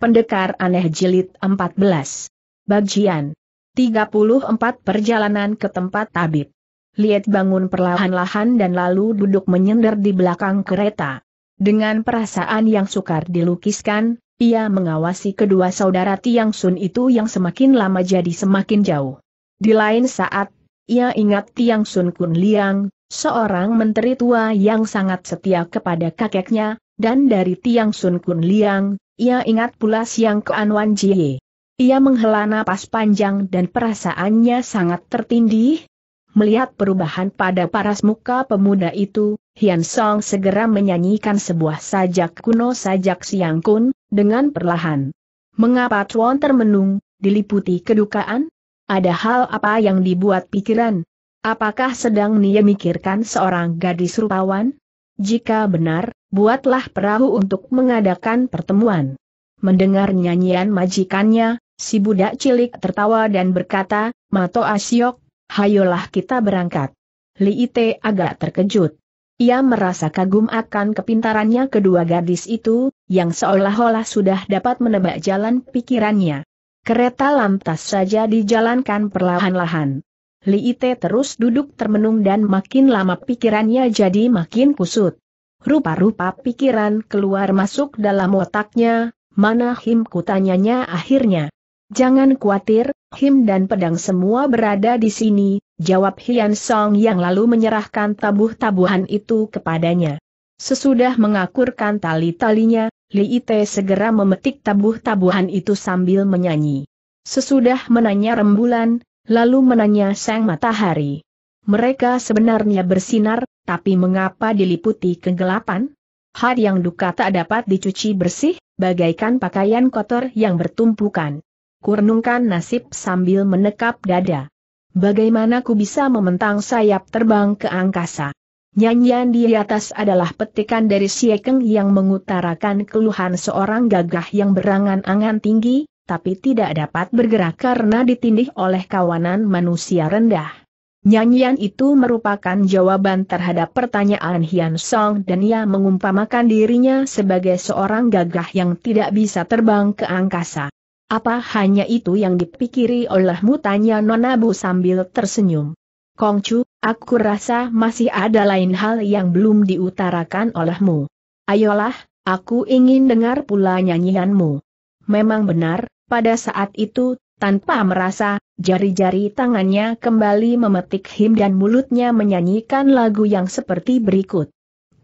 Pendekar Aneh Jilid 14. Bagian 34 Perjalanan ke Tempat Tabib. Liet bangun perlahan-lahan dan lalu duduk menyender di belakang kereta. Dengan perasaan yang sukar dilukiskan, ia mengawasi kedua saudara Tiang Sun itu yang semakin lama jadi semakin jauh. Di lain saat, ia ingat Tiang Sun Kun Liang, seorang menteri tua yang sangat setia kepada kakeknya, dan dari tiang Sun Kun Liang, ia ingat pula siang Kean Wan Jie. Ia menghela napas panjang dan perasaannya sangat tertindih. Melihat perubahan pada paras muka pemuda itu, Hian Song segera menyanyikan sebuah sajak kuno sajak siang kun, dengan perlahan. Mengapa Chuan termenung, diliputi kedukaan? Ada hal apa yang dibuat pikiran? Apakah sedang Nia mikirkan seorang gadis rupawan? Jika benar, buatlah perahu untuk mengadakan pertemuan. Mendengar nyanyian majikannya, si budak cilik tertawa dan berkata, Mato Asyok, hayolah kita berangkat. Li Ite agak terkejut. Ia merasa kagum akan kepintarannya kedua gadis itu, yang seolah-olah sudah dapat menebak jalan pikirannya. Kereta lantas saja dijalankan perlahan-lahan. Li Ite terus duduk termenung dan makin lama pikirannya jadi makin kusut. Rupa-rupa pikiran keluar masuk dalam otaknya, mana Him kutanyanya akhirnya. Jangan khawatir, Him dan pedang semua berada di sini, jawab Hian Song yang lalu menyerahkan tabuh-tabuhan itu kepadanya. Sesudah mengakurkan tali-talinya, Li Ite segera memetik tabuh-tabuhan itu sambil menyanyi. Sesudah menanya rembulan, Lalu menanya sang matahari. Mereka sebenarnya bersinar, tapi mengapa diliputi kegelapan? Had yang duka tak dapat dicuci bersih, bagaikan pakaian kotor yang bertumpukan. Kurnungkan nasib sambil menekap dada. Bagaimana ku bisa mementang sayap terbang ke angkasa? Nyanyian di atas adalah petikan dari Siekeng yang mengutarakan keluhan seorang gagah yang berangan-angan tinggi, tapi tidak dapat bergerak karena ditindih oleh kawanan manusia rendah. Nyanyian itu merupakan jawaban terhadap pertanyaan Hian Song dan ia mengumpamakan dirinya sebagai seorang gagah yang tidak bisa terbang ke angkasa. Apa hanya itu yang dipikiri olehmu tanya Nonabu sambil tersenyum. Kongcu, aku rasa masih ada lain hal yang belum diutarakan olehmu. Ayolah, aku ingin dengar pula nyanyianmu. Memang benar, pada saat itu, tanpa merasa, jari-jari tangannya kembali memetik him dan mulutnya menyanyikan lagu yang seperti berikut.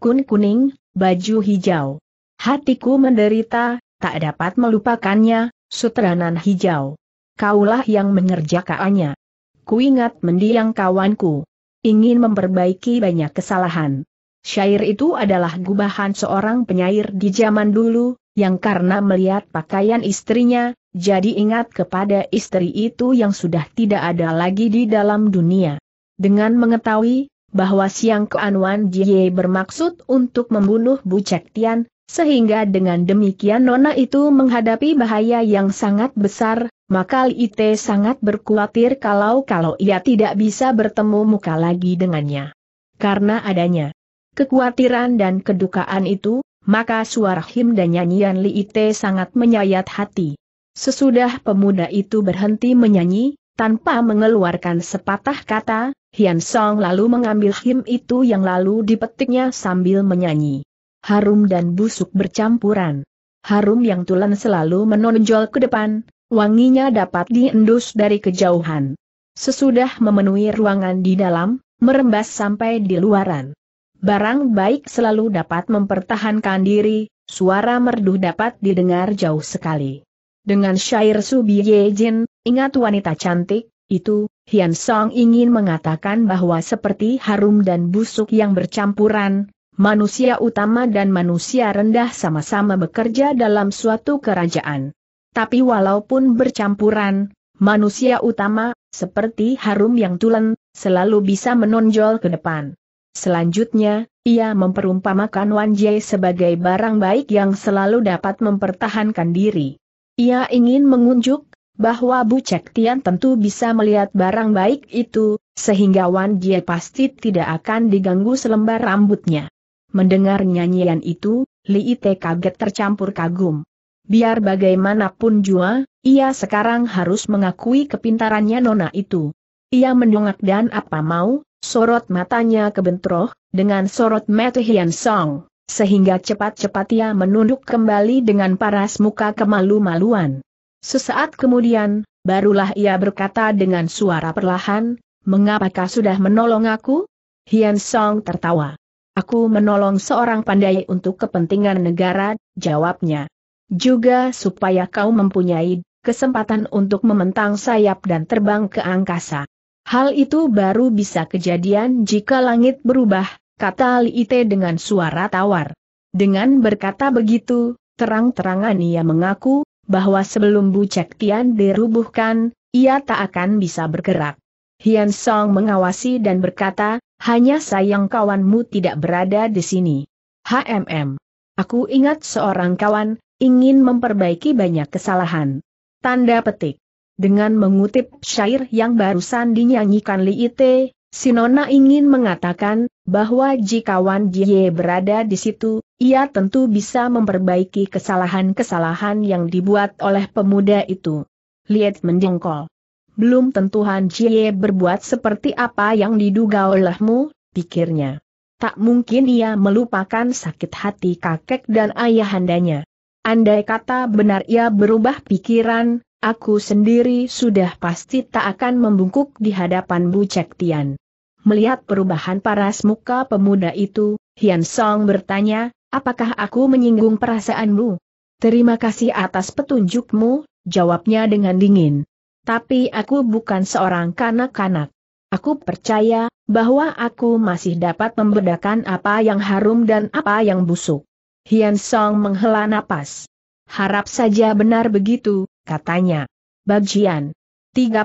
Kun kuning, baju hijau. Hatiku menderita, tak dapat melupakannya, sutranan hijau. Kaulah yang mengerjakannya. Kuingat mendiang kawanku. Ingin memperbaiki banyak kesalahan. Syair itu adalah gubahan seorang penyair di zaman dulu, yang karena melihat pakaian istrinya, jadi ingat kepada istri itu yang sudah tidak ada lagi di dalam dunia. Dengan mengetahui bahwa Siang keanuan Jie bermaksud untuk membunuh Bu Cek Tian, sehingga dengan demikian Nona itu menghadapi bahaya yang sangat besar, maka Li Ite sangat berkhawatir kalau-kalau ia tidak bisa bertemu muka lagi dengannya. Karena adanya kekhawatiran dan kedukaan itu, maka suara him dan nyanyian Li Ite sangat menyayat hati. Sesudah pemuda itu berhenti menyanyi, tanpa mengeluarkan sepatah kata, Hian Song lalu mengambil him itu yang lalu dipetiknya sambil menyanyi. Harum dan busuk bercampuran. Harum yang tulen selalu menonjol ke depan, wanginya dapat diendus dari kejauhan. Sesudah memenuhi ruangan di dalam, merembas sampai di luaran. Barang baik selalu dapat mempertahankan diri, suara merdu dapat didengar jauh sekali. Dengan syair Ye Jin, ingat wanita cantik, itu, Hian Song ingin mengatakan bahwa seperti harum dan busuk yang bercampuran, manusia utama dan manusia rendah sama-sama bekerja dalam suatu kerajaan. Tapi walaupun bercampuran, manusia utama, seperti harum yang tulen, selalu bisa menonjol ke depan. Selanjutnya, ia memperumpamakan Wan Jie sebagai barang baik yang selalu dapat mempertahankan diri. Ia ingin mengunjuk bahwa Bu Cek Tian tentu bisa melihat barang baik itu, sehingga Wan Jie pasti tidak akan diganggu selembar rambutnya. Mendengar nyanyian itu, Li Ite kaget tercampur kagum. Biar bagaimanapun juga, ia sekarang harus mengakui kepintarannya nona itu. Ia mendongak dan apa mau, sorot matanya kebentroh, dengan sorot mata Hian Song. Sehingga cepat-cepat ia menunduk kembali dengan paras muka kemalu-maluan. Sesaat kemudian, barulah ia berkata dengan suara perlahan, Mengapakah sudah menolong aku? Hian Song tertawa. Aku menolong seorang pandai untuk kepentingan negara, jawabnya. Juga supaya kau mempunyai kesempatan untuk mementang sayap dan terbang ke angkasa. Hal itu baru bisa kejadian jika langit berubah, kata Li Ite dengan suara tawar. Dengan berkata begitu, terang-terangan ia mengaku, bahwa sebelum Bu Cek Tian dirubuhkan, ia tak akan bisa bergerak. Hian Song mengawasi dan berkata, hanya sayang kawanmu tidak berada di sini. HMM. Aku ingat seorang kawan, ingin memperbaiki banyak kesalahan. Tanda petik. Dengan mengutip syair yang barusan dinyanyikan Li Ite, Sinona ingin mengatakan, bahwa jika Wan Jie berada di situ, ia tentu bisa memperbaiki kesalahan-kesalahan yang dibuat oleh pemuda itu. Liet mendengkol. Belum tentu Han Jie berbuat seperti apa yang diduga olehmu, pikirnya. Tak mungkin ia melupakan sakit hati kakek dan ayahandanya. Andai kata benar ia berubah pikiran, aku sendiri sudah pasti tak akan membungkuk di hadapan Bu Cek Tian. Melihat perubahan paras muka pemuda itu, Hian Song bertanya, apakah aku menyinggung perasaanmu? Terima kasih atas petunjukmu, jawabnya dengan dingin. Tapi aku bukan seorang kanak-kanak. Aku percaya, bahwa aku masih dapat membedakan apa yang harum dan apa yang busuk. Hian Song menghela napas. Harap saja benar begitu, katanya. Bagian 35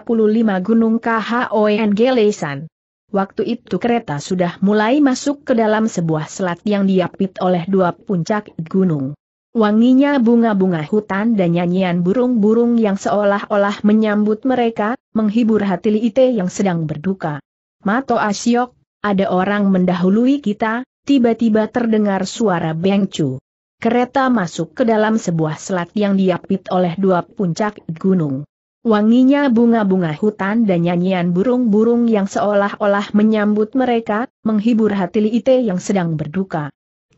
Gunung KHON Gelesan Waktu itu kereta sudah mulai masuk ke dalam sebuah selat yang diapit oleh dua puncak gunung. Wanginya bunga-bunga hutan dan nyanyian burung-burung yang seolah-olah menyambut mereka, menghibur hati Liite yang sedang berduka. Mato Asyok, ada orang mendahului kita, tiba-tiba terdengar suara Bengcu. Kereta masuk ke dalam sebuah selat yang diapit oleh dua puncak gunung. Wanginya bunga-bunga hutan dan nyanyian burung-burung yang seolah-olah menyambut mereka, menghibur hati Liite yang sedang berduka.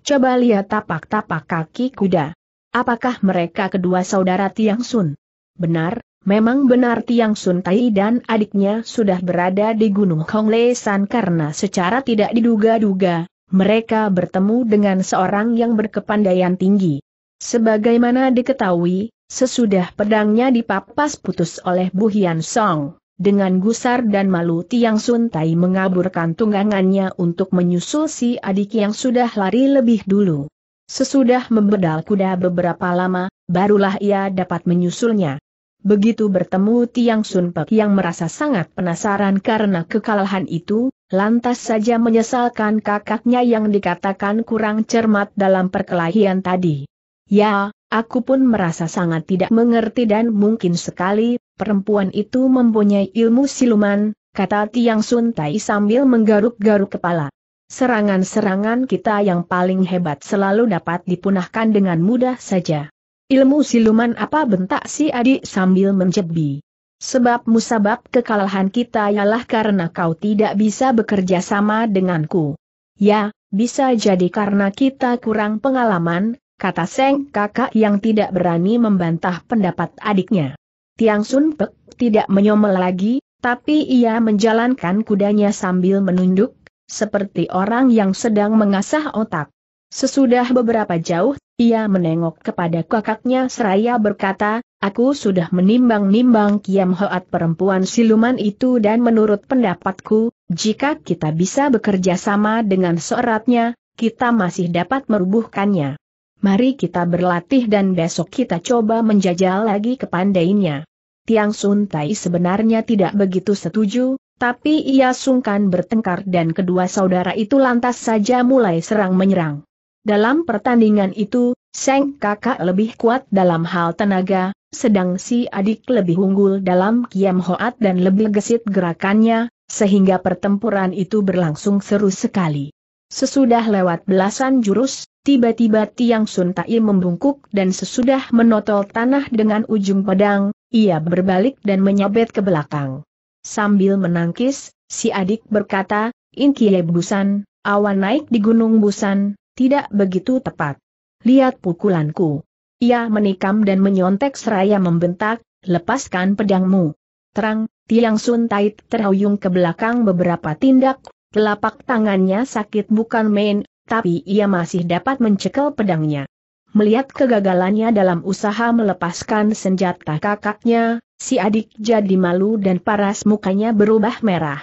Coba lihat tapak-tapak kaki kuda. Apakah mereka kedua saudara Tiang Sun? Benar, memang benar Tiang Sun Tai dan adiknya sudah berada di Gunung Hongle San karena secara tidak diduga-duga, mereka bertemu dengan seorang yang berkepandaian tinggi. Sebagaimana diketahui, Sesudah pedangnya dipapas putus oleh Bu Hian Song, dengan gusar dan malu Tiang Sun Tai mengaburkan tunggangannya untuk menyusul si adik yang sudah lari lebih dulu. Sesudah membedal kuda beberapa lama, barulah ia dapat menyusulnya. Begitu bertemu Tiang Sun Pek yang merasa sangat penasaran karena kekalahan itu, lantas saja menyesalkan kakaknya yang dikatakan kurang cermat dalam perkelahian tadi. Ya, Aku pun merasa sangat tidak mengerti dan mungkin sekali, perempuan itu mempunyai ilmu siluman, kata Tiang Sun Tai sambil menggaruk-garuk kepala. Serangan-serangan kita yang paling hebat selalu dapat dipunahkan dengan mudah saja. Ilmu siluman apa bentak si adik sambil menjebi. Sebab musabab kekalahan kita ialah karena kau tidak bisa bekerja sama denganku. Ya, bisa jadi karena kita kurang pengalaman, kata Seng kakak yang tidak berani membantah pendapat adiknya. Tiang Sun Pek tidak menyomel lagi, tapi ia menjalankan kudanya sambil menunduk, seperti orang yang sedang mengasah otak. Sesudah beberapa jauh, ia menengok kepada kakaknya seraya berkata, Aku sudah menimbang-nimbang Kiam Hoat perempuan siluman itu dan menurut pendapatku, jika kita bisa bekerja sama dengan seratnya, kita masih dapat merubuhkannya mari kita berlatih dan besok kita coba menjajal lagi kepandainya. Tiang Sun Tai sebenarnya tidak begitu setuju, tapi ia sungkan bertengkar dan kedua saudara itu lantas saja mulai serang-menyerang. Dalam pertandingan itu, Seng kakak lebih kuat dalam hal tenaga, sedang si adik lebih unggul dalam kiam hoat dan lebih gesit gerakannya, sehingga pertempuran itu berlangsung seru sekali. Sesudah lewat belasan jurus, tiba-tiba Tiang Sun Tai membungkuk dan sesudah menotol tanah dengan ujung pedang, ia berbalik dan menyabet ke belakang. Sambil menangkis, si adik berkata, Inkie Busan, awan naik di Gunung Busan, tidak begitu tepat. Lihat pukulanku. Ia menikam dan menyontek seraya membentak, lepaskan pedangmu. Terang, Tiang Sun Tai terhuyung ke belakang beberapa tindak Telapak tangannya sakit bukan main, tapi ia masih dapat mencekel pedangnya. Melihat kegagalannya dalam usaha melepaskan senjata kakaknya, si adik jadi malu dan paras mukanya berubah merah.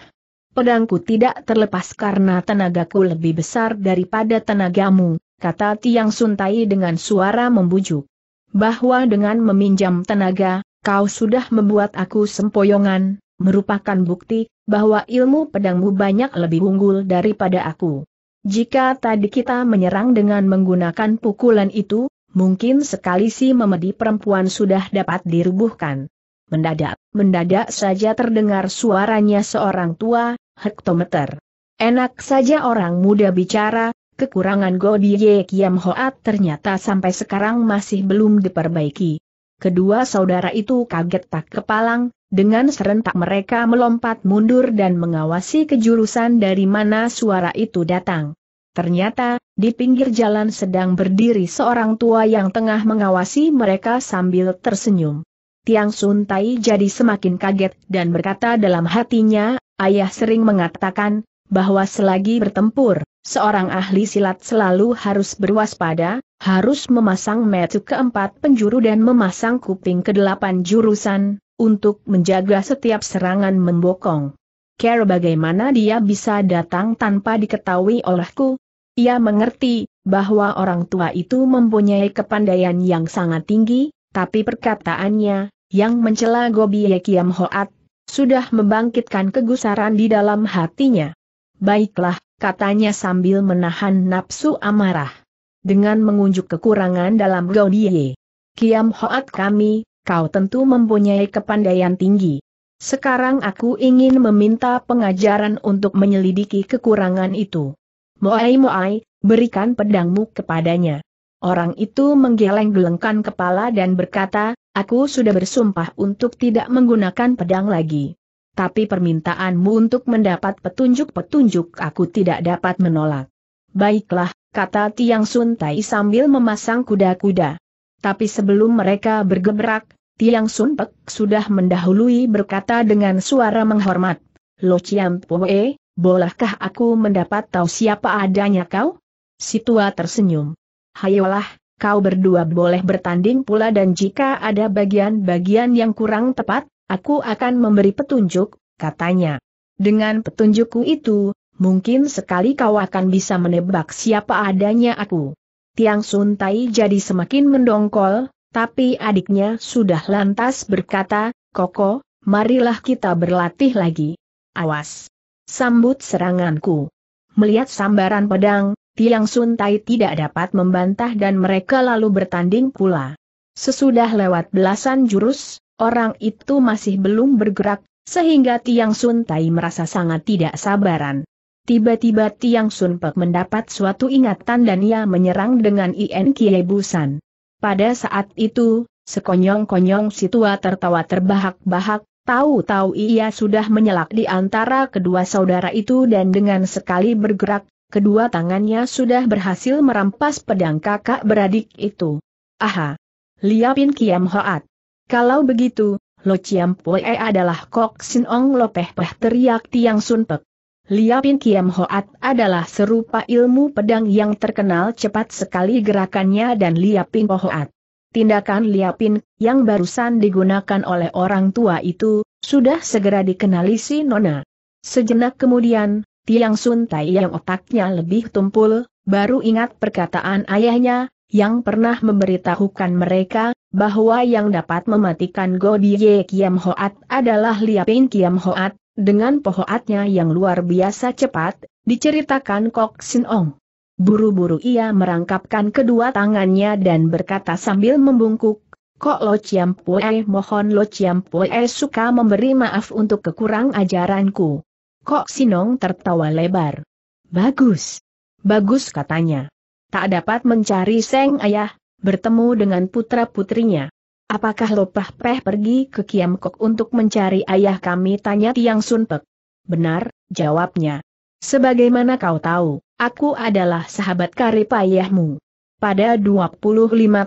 Pedangku tidak terlepas karena tenagaku lebih besar daripada tenagamu, kata Tiang Suntai dengan suara membujuk. Bahwa dengan meminjam tenaga, kau sudah membuat aku sempoyongan, merupakan bukti bahwa ilmu pedangmu banyak lebih unggul daripada aku. Jika tadi kita menyerang dengan menggunakan pukulan itu, mungkin sekali si memedi perempuan sudah dapat dirubuhkan. Mendadak, mendadak saja terdengar suaranya seorang tua, hektometer. Enak saja orang muda bicara, kekurangan Godie Kiam Hoat ternyata sampai sekarang masih belum diperbaiki. Kedua saudara itu kaget tak kepalang, dengan serentak mereka melompat mundur dan mengawasi kejurusan dari mana suara itu datang. Ternyata, di pinggir jalan sedang berdiri seorang tua yang tengah mengawasi mereka sambil tersenyum. Tiang Sun Tai jadi semakin kaget dan berkata dalam hatinya, ayah sering mengatakan, bahwa selagi bertempur, seorang ahli silat selalu harus berwaspada, harus memasang metu keempat penjuru dan memasang kuping kedelapan jurusan, untuk menjaga setiap serangan membokong. Care bagaimana dia bisa datang tanpa diketahui olehku? Ia mengerti bahwa orang tua itu mempunyai kepandaian yang sangat tinggi, tapi perkataannya, yang mencela Gobi Yekiam Hoat, sudah membangkitkan kegusaran di dalam hatinya. Baiklah, katanya sambil menahan nafsu amarah. Dengan mengunjuk kekurangan dalam Gobiye Kiam Hoat kami, kau tentu mempunyai kepandaian tinggi. Sekarang aku ingin meminta pengajaran untuk menyelidiki kekurangan itu. Moai Moai, berikan pedangmu kepadanya. Orang itu menggeleng-gelengkan kepala dan berkata, aku sudah bersumpah untuk tidak menggunakan pedang lagi. Tapi permintaanmu untuk mendapat petunjuk-petunjuk aku tidak dapat menolak. Baiklah, kata Tiang Sun Tai sambil memasang kuda-kuda. Tapi sebelum mereka bergerak, Tiang Sunpek sudah mendahului berkata dengan suara menghormat. Lo Chiam Poe, bolehkah aku mendapat tahu siapa adanya kau? Situa tersenyum. Hayolah, kau berdua boleh bertanding pula dan jika ada bagian-bagian yang kurang tepat, aku akan memberi petunjuk, katanya. Dengan petunjukku itu, mungkin sekali kau akan bisa menebak siapa adanya aku. Tiang Sun Tai jadi semakin mendongkol, tapi adiknya sudah lantas berkata, Koko, marilah kita berlatih lagi. Awas! Sambut seranganku. Melihat sambaran pedang, Tiang Sun Tai tidak dapat membantah dan mereka lalu bertanding pula. Sesudah lewat belasan jurus, orang itu masih belum bergerak, sehingga Tiang Sun Tai merasa sangat tidak sabaran. Tiba-tiba Tiang Sun Pek mendapat suatu ingatan dan ia menyerang dengan Ien Kie Busan. Pada saat itu, sekonyong-konyong situa tertawa terbahak-bahak, tahu-tahu ia sudah menyelak di antara kedua saudara itu dan dengan sekali bergerak, kedua tangannya sudah berhasil merampas pedang kakak beradik itu. Aha! Liapin Kiam Hoat. Kalau begitu, Lo Chiam Pue adalah Kok Sin Ong Lopeh Peh teriak Tiang Sun Pek. Liapin Kiam Hoat adalah serupa ilmu pedang yang terkenal cepat sekali gerakannya dan Liapin Hoat. Tindakan Liapin yang barusan digunakan oleh orang tua itu, sudah segera dikenali si Nona. Sejenak kemudian, Tiang Sun Tai yang otaknya lebih tumpul, baru ingat perkataan ayahnya, yang pernah memberitahukan mereka, bahwa yang dapat mematikan Godie Kiam Hoat adalah Liapin Kiam Hoat, dengan pohoatnya yang luar biasa cepat, diceritakan Kok Sin Ong. Buru-buru ia merangkapkan kedua tangannya dan berkata sambil membungkuk, Kok Lo Chiam Pue mohon Lo Chiam Pue suka memberi maaf untuk kekurang ajaranku. Kok Sinong tertawa lebar. Bagus. Bagus katanya. Tak dapat mencari Seng Ayah, bertemu dengan putra-putrinya. Apakah Lopah Peh pergi ke Kiam untuk mencari ayah kami? Tanya Tiang Sunpek. Benar, jawabnya. Sebagaimana kau tahu, aku adalah sahabat karib ayahmu. Pada 25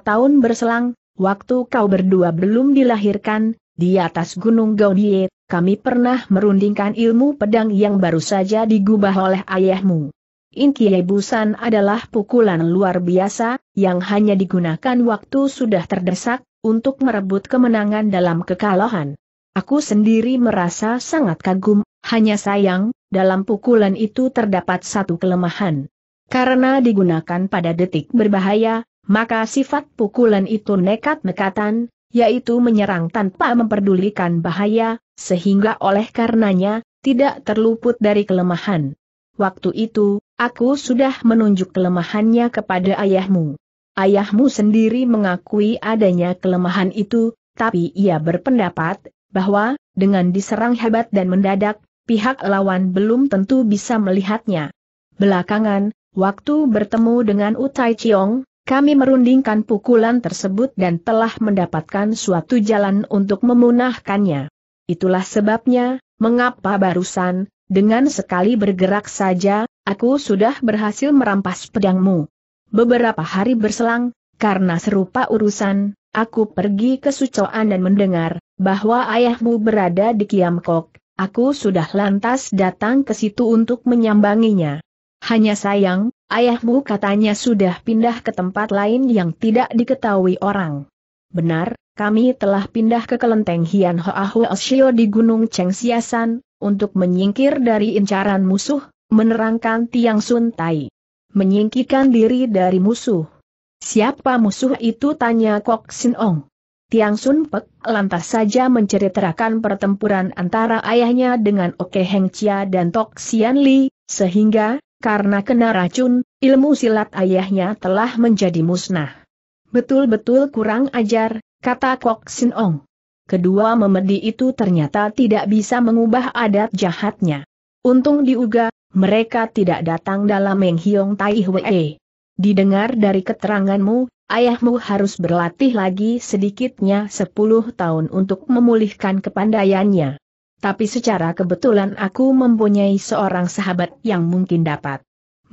tahun berselang, waktu kau berdua belum dilahirkan, di atas Gunung Gaudiet, kami pernah merundingkan ilmu pedang yang baru saja digubah oleh ayahmu. Inkie Busan adalah pukulan luar biasa, yang hanya digunakan waktu sudah terdesak, untuk merebut kemenangan dalam kekalahan. Aku sendiri merasa sangat kagum, hanya sayang, dalam pukulan itu terdapat satu kelemahan. Karena digunakan pada detik berbahaya, maka sifat pukulan itu nekat-nekatan, yaitu menyerang tanpa memperdulikan bahaya, sehingga oleh karenanya, tidak terluput dari kelemahan. Waktu itu, Aku sudah menunjuk kelemahannya kepada ayahmu. Ayahmu sendiri mengakui adanya kelemahan itu, tapi ia berpendapat bahwa dengan diserang hebat dan mendadak, pihak lawan belum tentu bisa melihatnya. Belakangan, waktu bertemu dengan Utai Chiong, kami merundingkan pukulan tersebut dan telah mendapatkan suatu jalan untuk memunahkannya. Itulah sebabnya, mengapa barusan, dengan sekali bergerak saja, Aku sudah berhasil merampas pedangmu. Beberapa hari berselang, karena serupa urusan, aku pergi ke Sucoan dan mendengar bahwa ayahmu berada di Kiamkok. Aku sudah lantas datang ke situ untuk menyambanginya. Hanya sayang, ayahmu katanya sudah pindah ke tempat lain yang tidak diketahui orang. Benar, kami telah pindah ke kelenteng Hian Hoa Huo Shio di Gunung Cheng Siasan, untuk menyingkir dari incaran musuh, menerangkan Tiang Sun Tai. Menyingkikan diri dari musuh. Siapa musuh itu tanya Kok Sin Ong. Tiang Sun Pek lantas saja menceritakan pertempuran antara ayahnya dengan Oke Heng Chia dan Tok Sian Li, sehingga, karena kena racun, ilmu silat ayahnya telah menjadi musnah. Betul-betul kurang ajar, kata Kok Sin Ong. Kedua memedi itu ternyata tidak bisa mengubah adat jahatnya. Untung diuga, mereka tidak datang dalam Menghiong Hiong Tai Hwee. Didengar dari keteranganmu, ayahmu harus berlatih lagi sedikitnya 10 tahun untuk memulihkan kepandaiannya. Tapi secara kebetulan aku mempunyai seorang sahabat yang mungkin dapat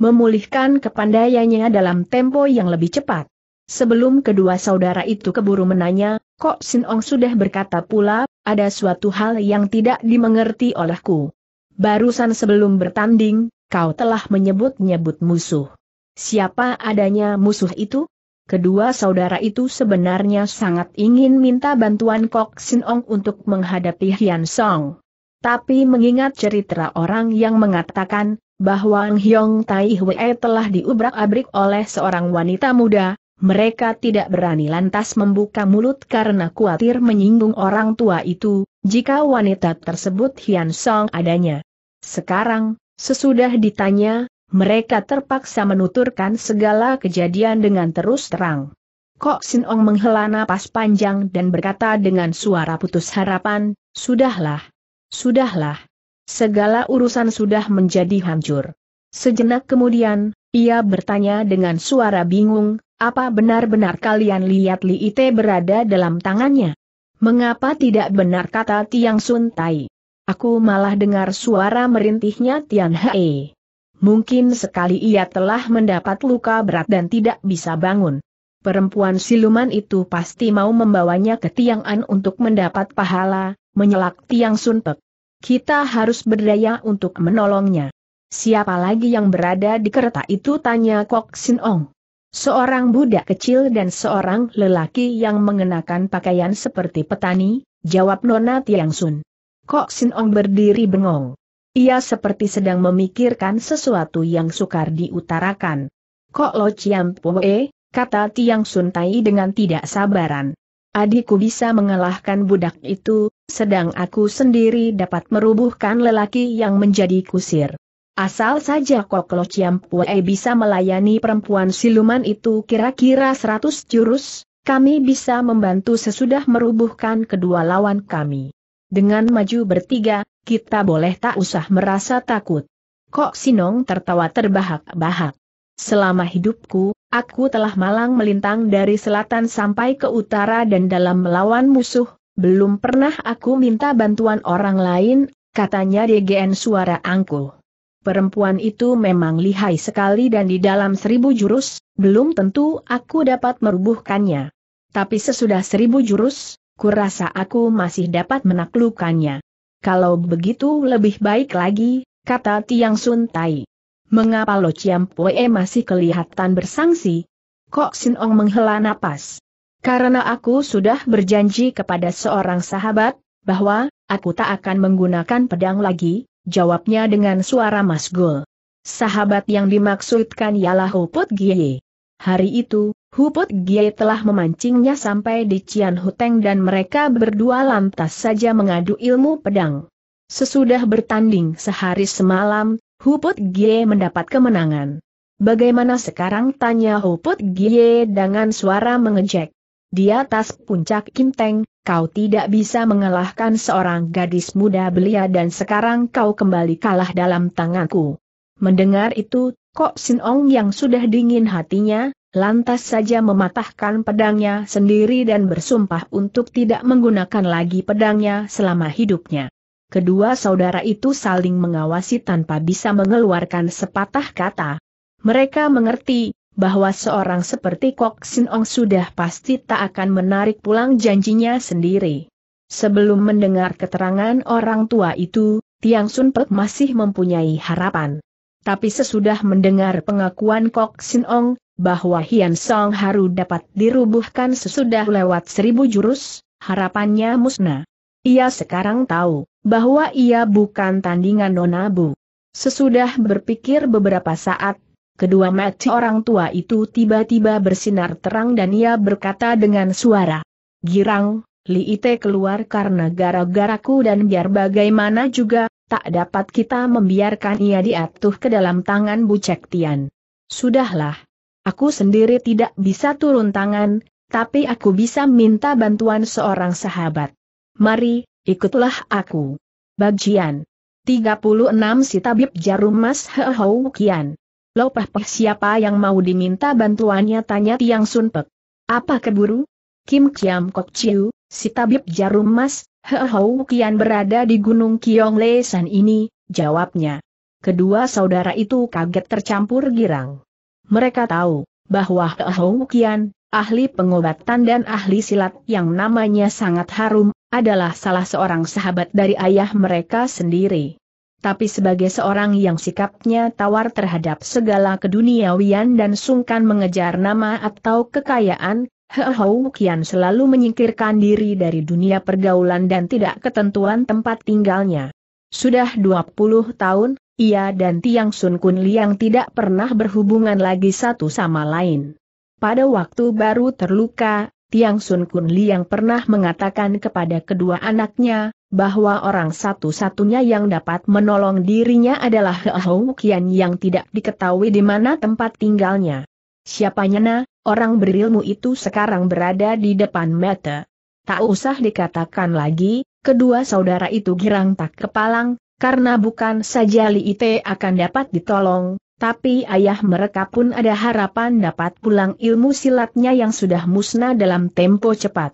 memulihkan kepandaiannya dalam tempo yang lebih cepat. Sebelum kedua saudara itu keburu menanya, Kok Sin Ong sudah berkata pula, ada suatu hal yang tidak dimengerti olehku. Barusan sebelum bertanding, kau telah menyebut-nyebut musuh. Siapa adanya musuh itu? Kedua saudara itu sebenarnya sangat ingin minta bantuan Kok Sin Ong untuk menghadapi Hian Song. Tapi mengingat cerita orang yang mengatakan bahwa Ang Hyong Tai Hwee telah diubrak-abrik oleh seorang wanita muda, mereka tidak berani lantas membuka mulut karena khawatir menyinggung orang tua itu, jika wanita tersebut Hian Song adanya. Sekarang, sesudah ditanya, mereka terpaksa menuturkan segala kejadian dengan terus terang. Kok Sin Ong menghela napas panjang dan berkata dengan suara putus harapan, Sudahlah. Sudahlah. Segala urusan sudah menjadi hancur. Sejenak kemudian, ia bertanya dengan suara bingung, apa benar-benar kalian lihat Li Ite berada dalam tangannya? Mengapa tidak benar kata Tiang Sun Tai? Aku malah dengar suara merintihnya Tian Hei. Mungkin sekali ia telah mendapat luka berat dan tidak bisa bangun. Perempuan siluman itu pasti mau membawanya ke Tiang An untuk mendapat pahala, menyelak Tiang Sun Pek. Kita harus berdaya untuk menolongnya. Siapa lagi yang berada di kereta itu tanya Kok Sin Ong. Seorang budak kecil dan seorang lelaki yang mengenakan pakaian seperti petani, jawab Nona Tiang Sun. Kok Sin Ong berdiri bengong. Ia seperti sedang memikirkan sesuatu yang sukar diutarakan. Kok Lo ciam Poe, kata Tiang Sun Tai dengan tidak sabaran. Adikku bisa mengalahkan budak itu, sedang aku sendiri dapat merubuhkan lelaki yang menjadi kusir. Asal saja kok Koklo Ciampue bisa melayani perempuan siluman itu kira-kira seratus jurus, kami bisa membantu sesudah merubuhkan kedua lawan kami. Dengan maju bertiga, kita boleh tak usah merasa takut. Kok Sinong tertawa terbahak-bahak. Selama hidupku, aku telah malang melintang dari selatan sampai ke utara dan dalam melawan musuh, belum pernah aku minta bantuan orang lain, katanya DGN suara angkuh. Perempuan itu memang lihai sekali dan di dalam seribu jurus, belum tentu aku dapat merubuhkannya. Tapi sesudah seribu jurus, kurasa aku masih dapat menaklukkannya. Kalau begitu lebih baik lagi, kata Tiang Sun Tai. Mengapa Lo Chiam Pue masih kelihatan bersangsi? Kok Sin Ong menghela napas? Karena aku sudah berjanji kepada seorang sahabat, bahwa, aku tak akan menggunakan pedang lagi, jawabnya dengan suara masgul. Sahabat yang dimaksudkan ialah Huput Gie. Hari itu, Huput Gie telah memancingnya sampai di Cian Huteng dan mereka berdua lantas saja mengadu ilmu pedang. Sesudah bertanding sehari semalam, Huput Gie mendapat kemenangan. Bagaimana sekarang tanya Huput Gie dengan suara mengejek. Di atas puncak Kinteng, kau tidak bisa mengalahkan seorang gadis muda belia dan sekarang kau kembali kalah dalam tanganku. Mendengar itu, Kok Sin Ong yang sudah dingin hatinya, lantas saja mematahkan pedangnya sendiri dan bersumpah untuk tidak menggunakan lagi pedangnya selama hidupnya. Kedua saudara itu saling mengawasi tanpa bisa mengeluarkan sepatah kata. Mereka mengerti, bahwa seorang seperti Kok Sin Ong sudah pasti tak akan menarik pulang janjinya sendiri. Sebelum mendengar keterangan orang tua itu, Tiang Sun Pek masih mempunyai harapan. Tapi sesudah mendengar pengakuan Kok Sin Ong, bahwa Hian Song Haru dapat dirubuhkan sesudah lewat seribu jurus, harapannya musnah. Ia sekarang tahu, bahwa ia bukan tandingan nonabu. Sesudah berpikir beberapa saat, kedua mati orang tua itu tiba-tiba bersinar terang dan ia berkata dengan suara. Girang, Li Ite keluar karena gara-garaku dan biar bagaimana juga, tak dapat kita membiarkan ia diatuh ke dalam tangan Cek Tian. Sudahlah. Aku sendiri tidak bisa turun tangan, tapi aku bisa minta bantuan seorang sahabat. Mari, ikutlah aku. Bagian 36 Si Tabib Jarum Mas Heo Kian Lo Peh Peh siapa yang mau diminta bantuannya tanya Tiang Sun Pek. Apa keburu? Kim Kiam Kok Chiu, si tabib jarum mas, He Hou Kian berada di Gunung Kiong Lesan ini, jawabnya. Kedua saudara itu kaget tercampur girang. Mereka tahu, bahwa He Hou Kian, ahli pengobatan dan ahli silat yang namanya sangat harum, adalah salah seorang sahabat dari ayah mereka sendiri tapi sebagai seorang yang sikapnya tawar terhadap segala keduniawian dan sungkan mengejar nama atau kekayaan, Hehou Kian selalu menyingkirkan diri dari dunia pergaulan dan tidak ketentuan tempat tinggalnya. Sudah 20 tahun, ia dan Tiang Sun Kun Liang tidak pernah berhubungan lagi satu sama lain. Pada waktu baru terluka, Tiang Sun Kun Liang pernah mengatakan kepada kedua anaknya, bahwa orang satu-satunya yang dapat menolong dirinya adalah Hou Kian yang tidak diketahui di mana tempat tinggalnya. Siapanya nyana, orang berilmu itu sekarang berada di depan mata. Tak usah dikatakan lagi, kedua saudara itu girang tak kepalang, karena bukan saja Li Ite akan dapat ditolong, tapi ayah mereka pun ada harapan dapat pulang ilmu silatnya yang sudah musnah dalam tempo cepat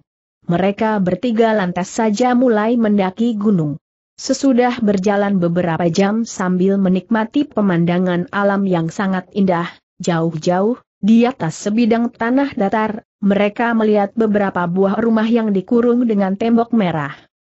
mereka bertiga lantas saja mulai mendaki gunung. Sesudah berjalan beberapa jam sambil menikmati pemandangan alam yang sangat indah, jauh-jauh, di atas sebidang tanah datar, mereka melihat beberapa buah rumah yang dikurung dengan tembok merah.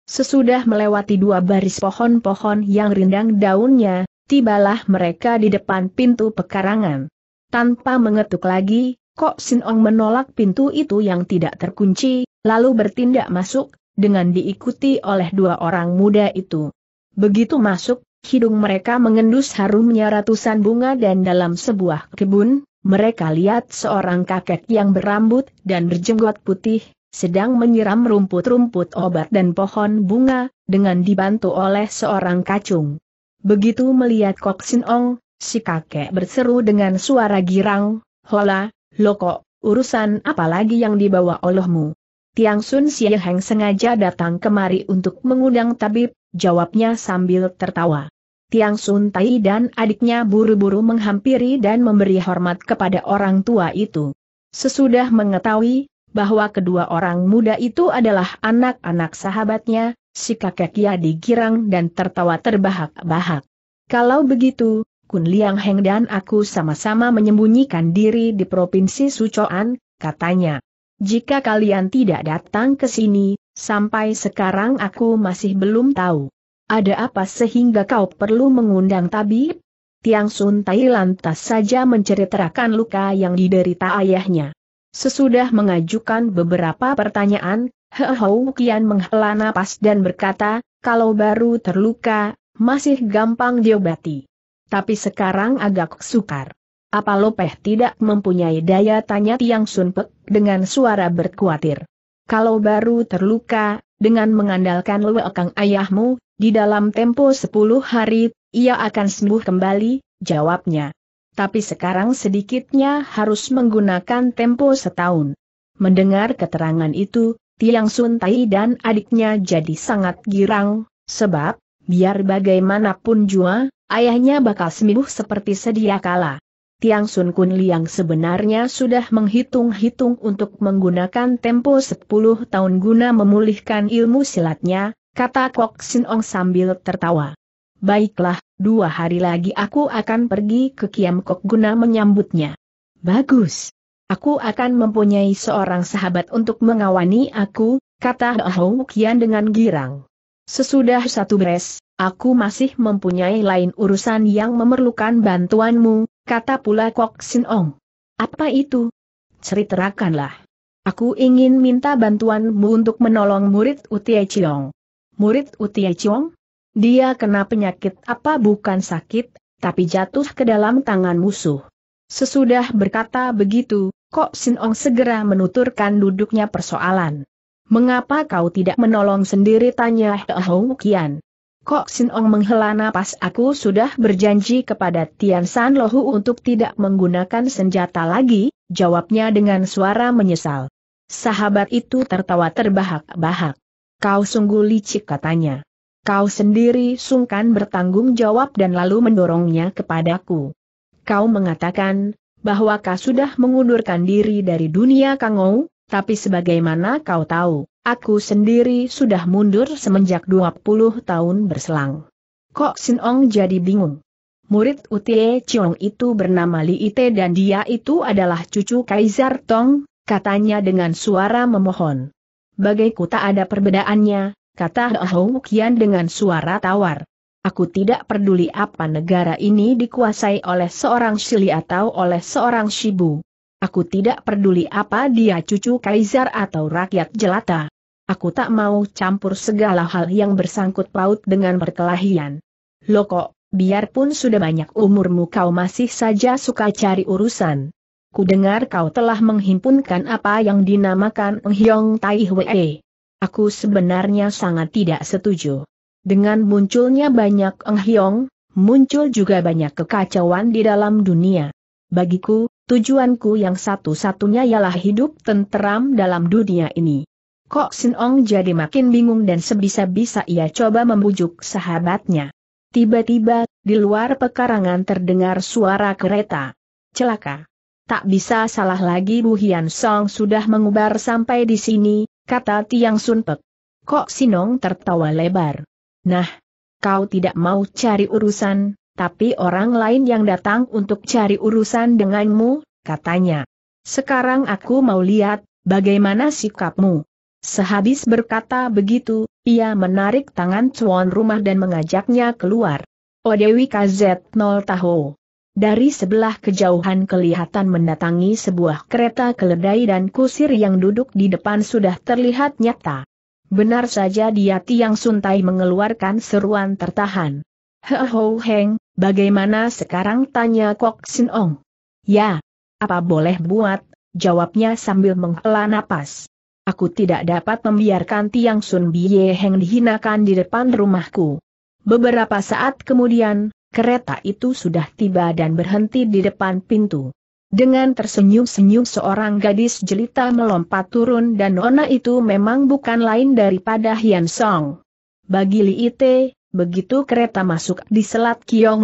Sesudah melewati dua baris pohon-pohon yang rindang daunnya, tibalah mereka di depan pintu pekarangan. Tanpa mengetuk lagi, Kok Sin Ong menolak pintu itu yang tidak terkunci, lalu bertindak masuk, dengan diikuti oleh dua orang muda itu. Begitu masuk, hidung mereka mengendus harumnya ratusan bunga dan dalam sebuah kebun, mereka lihat seorang kakek yang berambut dan berjenggot putih, sedang menyiram rumput-rumput obat dan pohon bunga, dengan dibantu oleh seorang kacung. Begitu melihat Kok Sin Ong, si kakek berseru dengan suara girang, Hola, loko, urusan apa lagi yang dibawa olehmu? Tiang Sun heng sengaja datang kemari untuk mengundang tabib, jawabnya sambil tertawa. Tiang Sun Tai dan adiknya buru-buru menghampiri dan memberi hormat kepada orang tua itu. Sesudah mengetahui bahwa kedua orang muda itu adalah anak-anak sahabatnya, si kakek ya digirang dan tertawa terbahak-bahak. Kalau begitu, Kun Liang Heng dan aku sama-sama menyembunyikan diri di Provinsi Sucoan, katanya. Jika kalian tidak datang ke sini, sampai sekarang aku masih belum tahu. Ada apa sehingga kau perlu mengundang tabib? Tiang Sun Tai lantas saja menceritakan luka yang diderita ayahnya. Sesudah mengajukan beberapa pertanyaan, He Hou Kian menghela napas dan berkata, kalau baru terluka, masih gampang diobati. Tapi sekarang agak sukar. Apa Lopeh tidak mempunyai daya tanya Tiang Sunpek dengan suara berkuatir. Kalau baru terluka, dengan mengandalkan lewekang ayahmu, di dalam tempo sepuluh hari, ia akan sembuh kembali, jawabnya. Tapi sekarang sedikitnya harus menggunakan tempo setahun. Mendengar keterangan itu, Tiang Sun Tai dan adiknya jadi sangat girang, sebab, biar bagaimanapun jua, ayahnya bakal sembuh seperti sedia kala. Tiang Sun Kun Liang sebenarnya sudah menghitung-hitung untuk menggunakan tempo 10 tahun guna memulihkan ilmu silatnya, kata Kok Sin Ong sambil tertawa. Baiklah, dua hari lagi aku akan pergi ke Kiam Kok guna menyambutnya. Bagus. Aku akan mempunyai seorang sahabat untuk mengawani aku, kata Hou Kian dengan girang. Sesudah satu beres, aku masih mempunyai lain urusan yang memerlukan bantuanmu, kata pula Kok Sin Ong. Apa itu? Ceritakanlah. Aku ingin minta bantuanmu untuk menolong murid Utie Chiong. Murid Utie Chiong? Dia kena penyakit apa bukan sakit, tapi jatuh ke dalam tangan musuh. Sesudah berkata begitu, Kok Sin Ong segera menuturkan duduknya persoalan. Mengapa kau tidak menolong sendiri tanya Hou Kian? Kok Sin Ong menghela napas aku sudah berjanji kepada Tian San Lohu untuk tidak menggunakan senjata lagi, jawabnya dengan suara menyesal. Sahabat itu tertawa terbahak-bahak. Kau sungguh licik katanya. Kau sendiri sungkan bertanggung jawab dan lalu mendorongnya kepadaku. Kau mengatakan, bahwa kau sudah mengundurkan diri dari dunia Kangou, tapi sebagaimana kau tahu, aku sendiri sudah mundur semenjak 20 tahun berselang. Kok Sin Ong jadi bingung? Murid Utie Chiong itu bernama Li Ite dan dia itu adalah cucu Kaisar Tong, katanya dengan suara memohon. Bagaiku tak ada perbedaannya, kata Hou Mukian dengan suara tawar. Aku tidak peduli apa negara ini dikuasai oleh seorang Shili atau oleh seorang Shibu. Aku tidak peduli apa dia cucu kaisar atau rakyat jelata. Aku tak mau campur segala hal yang bersangkut paut dengan perkelahian. Loko, biarpun sudah banyak umurmu kau masih saja suka cari urusan. Ku dengar kau telah menghimpunkan apa yang dinamakan Hyong Tai Hwee. Aku sebenarnya sangat tidak setuju. Dengan munculnya banyak enghyong, muncul juga banyak kekacauan di dalam dunia. Bagiku, tujuanku yang satu-satunya ialah hidup tenteram dalam dunia ini. Kok Sin Ong jadi makin bingung dan sebisa-bisa ia coba membujuk sahabatnya. Tiba-tiba, di luar pekarangan terdengar suara kereta. Celaka. Tak bisa salah lagi Bu Hian Song sudah mengubar sampai di sini, kata Tiang Sun Pek. Kok Sinong tertawa lebar. Nah, kau tidak mau cari urusan, tapi orang lain yang datang untuk cari urusan denganmu, katanya. Sekarang aku mau lihat, bagaimana sikapmu. Sehabis berkata begitu, ia menarik tangan cuan rumah dan mengajaknya keluar. Odewi KZ 0 Taho. Dari sebelah kejauhan kelihatan mendatangi sebuah kereta keledai dan kusir yang duduk di depan sudah terlihat nyata. Benar saja dia Tiang Suntai mengeluarkan seruan tertahan. Heho Heng, Bagaimana sekarang tanya Kok Sin Ong? Ya, apa boleh buat, jawabnya sambil menghela napas. Aku tidak dapat membiarkan Tiang Sun Bie Heng dihinakan di depan rumahku. Beberapa saat kemudian, kereta itu sudah tiba dan berhenti di depan pintu. Dengan tersenyum-senyum seorang gadis jelita melompat turun dan nona itu memang bukan lain daripada Hian Song. Bagi Li Ite, Begitu kereta masuk di Selat Kiong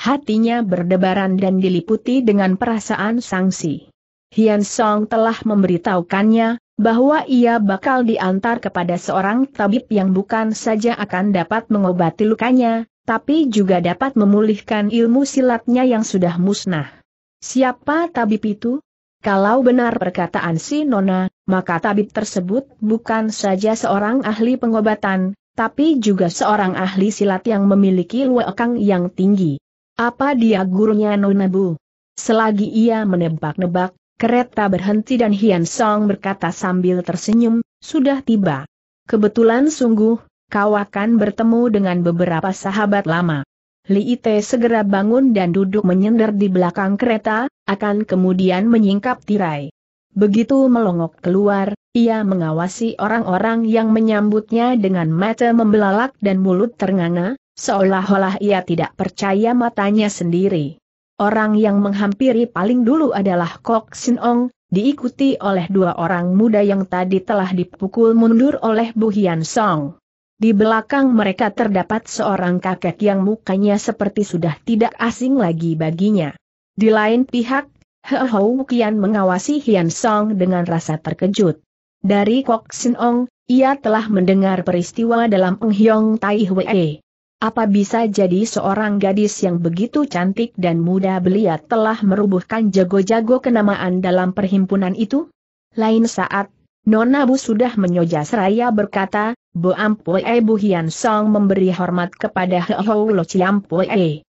hatinya berdebaran dan diliputi dengan perasaan sangsi. Hian Song telah memberitahukannya, bahwa ia bakal diantar kepada seorang tabib yang bukan saja akan dapat mengobati lukanya, tapi juga dapat memulihkan ilmu silatnya yang sudah musnah. Siapa tabib itu? Kalau benar perkataan si Nona, maka tabib tersebut bukan saja seorang ahli pengobatan, tapi juga seorang ahli silat yang memiliki luekang yang tinggi. Apa dia gurunya Nonabu? Selagi ia menebak-nebak, kereta berhenti dan Hian Song berkata sambil tersenyum, sudah tiba. Kebetulan sungguh, kau akan bertemu dengan beberapa sahabat lama. Li Ite segera bangun dan duduk menyender di belakang kereta, akan kemudian menyingkap tirai. Begitu melongok keluar, ia mengawasi orang-orang yang menyambutnya dengan mata membelalak dan mulut ternganga, seolah-olah ia tidak percaya matanya sendiri. Orang yang menghampiri paling dulu adalah Kok Sin Ong, diikuti oleh dua orang muda yang tadi telah dipukul mundur oleh Bu Hian Song. Di belakang mereka terdapat seorang kakek yang mukanya seperti sudah tidak asing lagi baginya. Di lain pihak, He Hou Kian mengawasi Hian Song dengan rasa terkejut. Dari Kok Sin Ong, ia telah mendengar peristiwa dalam Eng Hiong Tai Hwee. Apa bisa jadi seorang gadis yang begitu cantik dan muda belia telah merubuhkan jago-jago kenamaan dalam perhimpunan itu? Lain saat, Nona Bu sudah menyoja seraya berkata, Bu Ampue Bu Hian Song memberi hormat kepada He Hou Lo Chiam Pue. He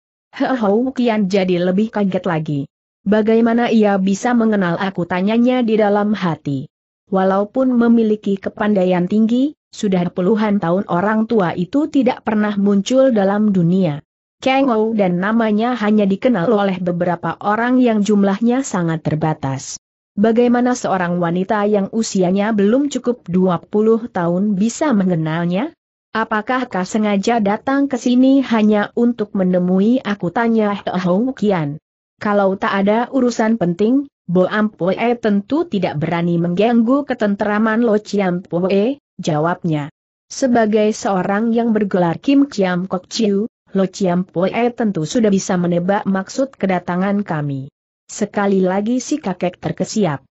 Hou Kian jadi lebih kaget lagi. Bagaimana ia bisa mengenal aku tanyanya di dalam hati. Walaupun memiliki kepandaian tinggi, sudah puluhan tahun orang tua itu tidak pernah muncul dalam dunia. Kang dan namanya hanya dikenal oleh beberapa orang yang jumlahnya sangat terbatas. Bagaimana seorang wanita yang usianya belum cukup 20 tahun bisa mengenalnya? Apakah kau sengaja datang ke sini hanya untuk menemui aku tanya Hou Qian? Kalau tak ada urusan penting, Bo Ampoe tentu tidak berani mengganggu ketentraman Lo Chiam Poe, jawabnya. Sebagai seorang yang bergelar Kim Chiam Kok Chiu, Lo Chiam Poe tentu sudah bisa menebak maksud kedatangan kami. Sekali lagi si kakek terkesiap.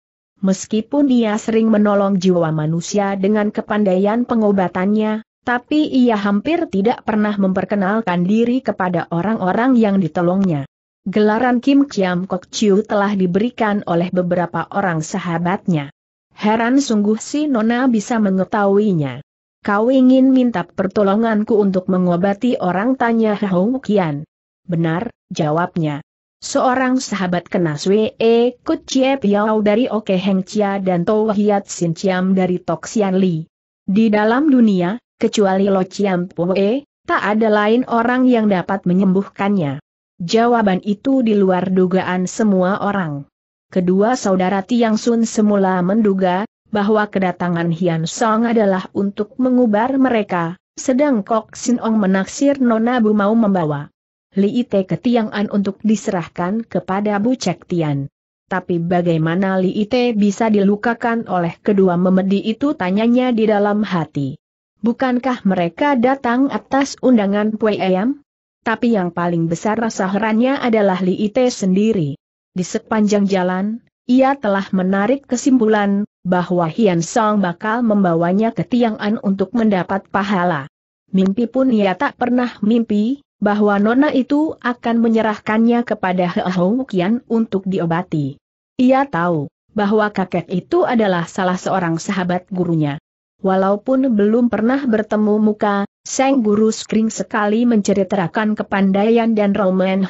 Meskipun dia sering menolong jiwa manusia dengan kepandaian pengobatannya, tapi ia hampir tidak pernah memperkenalkan diri kepada orang-orang yang ditolongnya. Gelaran Kim Chiam Kok Chiu telah diberikan oleh beberapa orang sahabatnya. Heran sungguh si Nona bisa mengetahuinya. Kau ingin minta pertolonganku untuk mengobati orang tanya Hong Kian. Benar, jawabnya. Seorang sahabat kena Sui E. Kut Chie Piao dari Oke Heng Chia dan Tou Hiat Sin Chiam dari Tok Sian Li. Di dalam dunia, kecuali Lo Chiam Pue, tak ada lain orang yang dapat menyembuhkannya. Jawaban itu di luar dugaan semua orang. Kedua saudara Tiang Sun semula menduga, bahwa kedatangan Hian Song adalah untuk mengubar mereka, sedang Kok Sin Ong menaksir Nona Bu mau membawa Li Ite ke Tiang An untuk diserahkan kepada Bu Cek Tian. Tapi bagaimana Li Ite bisa dilukakan oleh kedua memedi itu tanyanya di dalam hati. Bukankah mereka datang atas undangan Pue Ayam? Tapi yang paling besar rasa herannya adalah Li Ite sendiri. Di sepanjang jalan, ia telah menarik kesimpulan, bahwa Hian Song bakal membawanya ke Tiang'an untuk mendapat pahala. Mimpi pun ia tak pernah mimpi, bahwa Nona itu akan menyerahkannya kepada He Heo Kian untuk diobati. Ia tahu, bahwa kakek itu adalah salah seorang sahabat gurunya. Walaupun belum pernah bertemu muka, Sang Guru Skring sekali menceritakan kepandaian dan Roman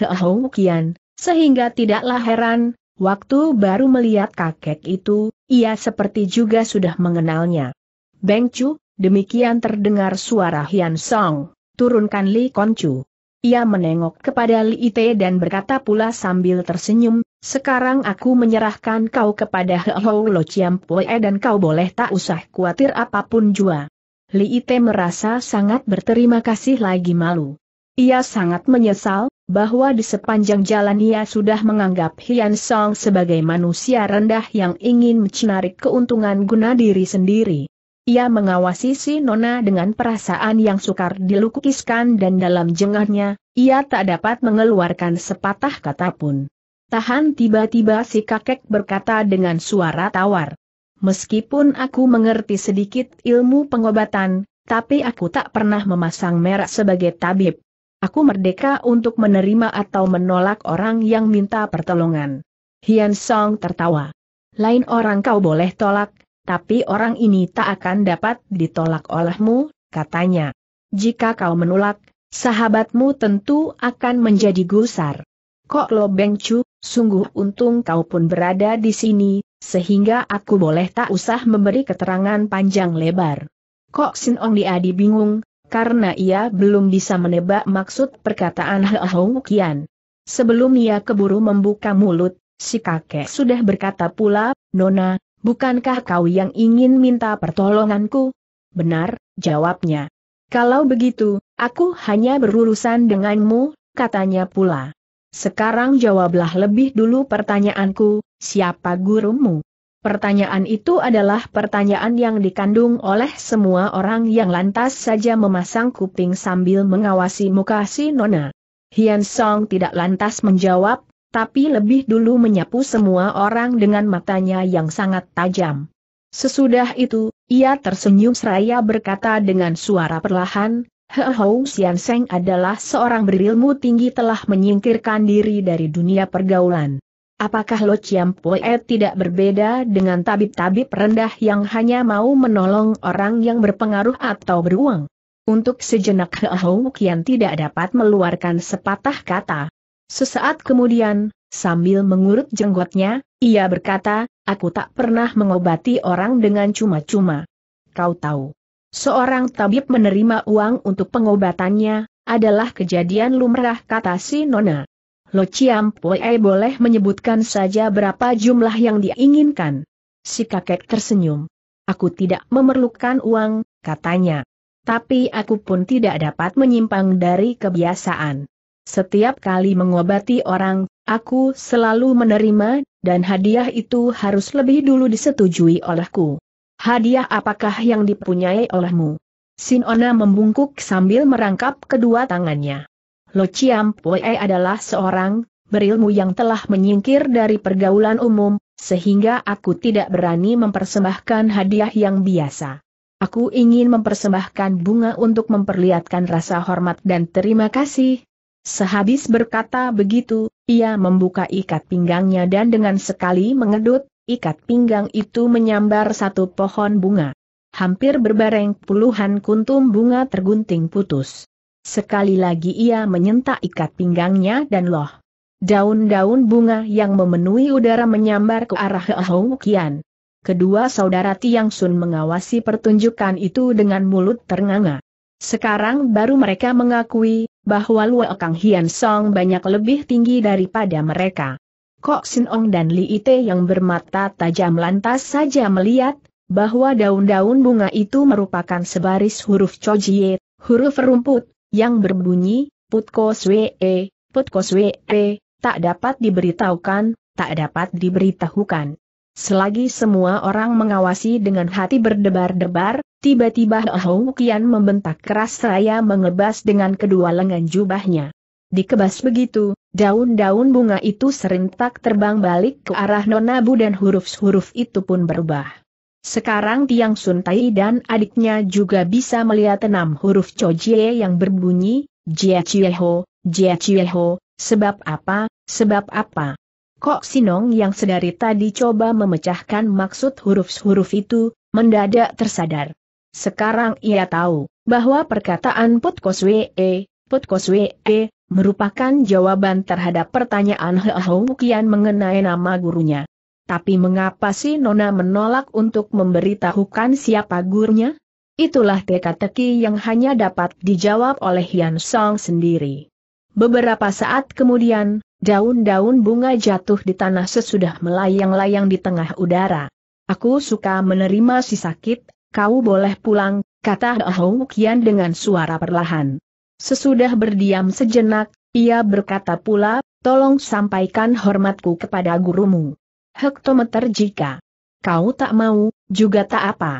Kian, sehingga tidaklah heran, waktu baru melihat kakek itu, ia seperti juga sudah mengenalnya. Beng Chu, demikian terdengar suara Hian Song, turunkan Li Chu. Ia menengok kepada Li Ite dan berkata pula sambil tersenyum, sekarang aku menyerahkan kau kepada Heo Lo Chiam Pue dan kau boleh tak usah khawatir apapun jua. Li Ite merasa sangat berterima kasih lagi malu. Ia sangat menyesal, bahwa di sepanjang jalan ia sudah menganggap Hian Song sebagai manusia rendah yang ingin mencari keuntungan guna diri sendiri. Ia mengawasi si Nona dengan perasaan yang sukar dilukiskan dan dalam jengahnya, ia tak dapat mengeluarkan sepatah kata pun. Tahan tiba-tiba si kakek berkata dengan suara tawar. Meskipun aku mengerti sedikit ilmu pengobatan, tapi aku tak pernah memasang merek sebagai tabib. Aku merdeka untuk menerima atau menolak orang yang minta pertolongan. Hian Song tertawa. Lain orang kau boleh tolak, tapi orang ini tak akan dapat ditolak olehmu, katanya. Jika kau menolak, sahabatmu tentu akan menjadi gusar. Kok Lo Beng Sungguh untung kau pun berada di sini, sehingga aku boleh tak usah memberi keterangan panjang lebar. Kok Sin Ong Diadi bingung, karena ia belum bisa menebak maksud perkataan Hong Kian. Sebelum ia keburu membuka mulut, si kakek sudah berkata pula, Nona, bukankah kau yang ingin minta pertolonganku? Benar, jawabnya. Kalau begitu, aku hanya berurusan denganmu, katanya pula. Sekarang jawablah lebih dulu pertanyaanku, siapa gurumu? Pertanyaan itu adalah pertanyaan yang dikandung oleh semua orang yang lantas saja memasang kuping sambil mengawasi muka si Nona. Hian Song tidak lantas menjawab, tapi lebih dulu menyapu semua orang dengan matanya yang sangat tajam. Sesudah itu, ia tersenyum seraya berkata dengan suara perlahan, He Hou Xian Seng adalah seorang berilmu tinggi telah menyingkirkan diri dari dunia pergaulan. Apakah Lo Chiam Poe tidak berbeda dengan tabib-tabib rendah yang hanya mau menolong orang yang berpengaruh atau beruang? Untuk sejenak He Hou Kian tidak dapat meluarkan sepatah kata. Sesaat kemudian, sambil mengurut jenggotnya, ia berkata, aku tak pernah mengobati orang dengan cuma-cuma. Kau tahu. Seorang tabib menerima uang untuk pengobatannya, adalah kejadian lumrah kata si Nona. Lo Chiam Pue boleh menyebutkan saja berapa jumlah yang diinginkan. Si kakek tersenyum. Aku tidak memerlukan uang, katanya. Tapi aku pun tidak dapat menyimpang dari kebiasaan. Setiap kali mengobati orang, aku selalu menerima, dan hadiah itu harus lebih dulu disetujui olehku. Hadiah apakah yang dipunyai olehmu? Sinona membungkuk sambil merangkap kedua tangannya. Lo Chiam Pue adalah seorang berilmu yang telah menyingkir dari pergaulan umum, sehingga aku tidak berani mempersembahkan hadiah yang biasa. Aku ingin mempersembahkan bunga untuk memperlihatkan rasa hormat dan terima kasih, Sehabis berkata begitu, ia membuka ikat pinggangnya dan dengan sekali mengedut, ikat pinggang itu menyambar satu pohon bunga. Hampir berbareng puluhan kuntum bunga tergunting putus. Sekali lagi ia menyentak ikat pinggangnya dan loh. Daun-daun bunga yang memenuhi udara menyambar ke arah Hou Kian. Kedua saudara Tiang Sun mengawasi pertunjukan itu dengan mulut ternganga. Sekarang baru mereka mengakui bahwa Luo Kang Hian Song banyak lebih tinggi daripada mereka. Kok Sin Ong dan Li Ite yang bermata tajam lantas saja melihat, bahwa daun-daun bunga itu merupakan sebaris huruf cojie, huruf rumput, yang berbunyi, putko swee, putko swee, tak dapat diberitahukan, tak dapat diberitahukan. Selagi semua orang mengawasi dengan hati berdebar-debar, tiba-tiba Hou Kian membentak keras raya, mengebas dengan kedua lengan jubahnya. Dikebas begitu, Daun-daun bunga itu serentak terbang balik ke arah Nonabu dan huruf-huruf itu pun berubah. Sekarang Tiang Sun Tai dan adiknya juga bisa melihat enam huruf Jie yang berbunyi, Jie Chieho, Jie Chieho, sebab apa, sebab apa. Kok Sinong yang sedari tadi coba memecahkan maksud huruf-huruf itu, mendadak tersadar. Sekarang ia tahu, bahwa perkataan Put Koswe, Put Koswe, eh, merupakan jawaban terhadap pertanyaan Heo Kian mengenai nama gurunya. Tapi mengapa si Nona menolak untuk memberitahukan siapa gurunya? Itulah teka-teki yang hanya dapat dijawab oleh Yan Song sendiri. Beberapa saat kemudian, daun-daun bunga jatuh di tanah sesudah melayang-layang di tengah udara. Aku suka menerima si sakit, kau boleh pulang, kata Hou Kian dengan suara perlahan. Sesudah berdiam sejenak, ia berkata pula, tolong sampaikan hormatku kepada gurumu. Hektometer jika kau tak mau, juga tak apa.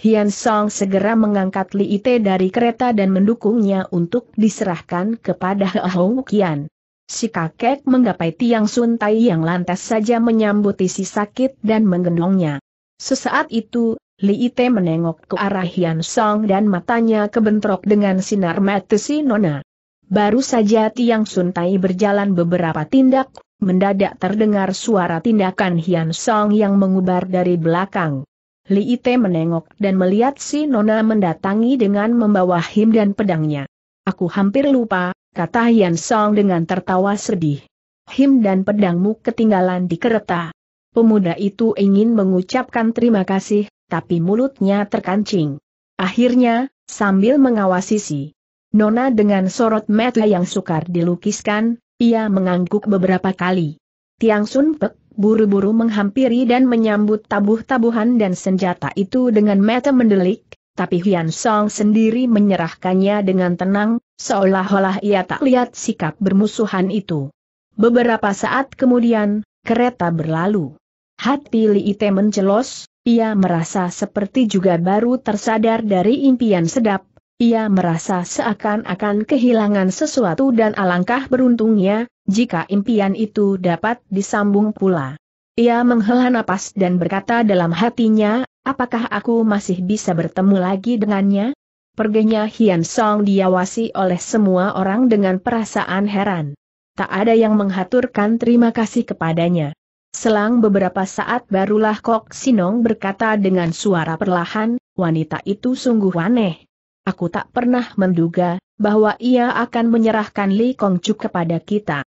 Hian Song segera mengangkat Li Ite dari kereta dan mendukungnya untuk diserahkan kepada Hou Kian. Si kakek menggapai tiang suntai yang lantas saja menyambuti si sakit dan menggendongnya. Sesaat itu, Li Ite menengok ke arah Hian Song dan matanya kebentrok dengan sinar mata si Nona. Baru saja Tiang Sun Tai berjalan beberapa tindak, mendadak terdengar suara tindakan Hian Song yang mengubar dari belakang. Li Ite menengok dan melihat si Nona mendatangi dengan membawa him dan pedangnya. Aku hampir lupa, kata Hian Song dengan tertawa sedih. Him dan pedangmu ketinggalan di kereta. Pemuda itu ingin mengucapkan terima kasih, tapi mulutnya terkancing. Akhirnya, sambil mengawasi si Nona dengan sorot mata yang sukar dilukiskan, ia mengangguk beberapa kali. Tiang Sun Pek buru-buru menghampiri dan menyambut tabuh-tabuhan dan senjata itu dengan mata mendelik, tapi Hian Song sendiri menyerahkannya dengan tenang, seolah-olah ia tak lihat sikap bermusuhan itu. Beberapa saat kemudian, kereta berlalu. Hati Li Ite mencelos, ia merasa seperti juga baru tersadar dari impian sedap, ia merasa seakan-akan kehilangan sesuatu dan alangkah beruntungnya, jika impian itu dapat disambung pula. Ia menghela nafas dan berkata dalam hatinya, apakah aku masih bisa bertemu lagi dengannya? Perginya Hian Song diawasi oleh semua orang dengan perasaan heran. Tak ada yang menghaturkan terima kasih kepadanya. Selang beberapa saat barulah Kok Sinong berkata dengan suara perlahan, wanita itu sungguh aneh. Aku tak pernah menduga bahwa ia akan menyerahkan Li Kongcu kepada kita.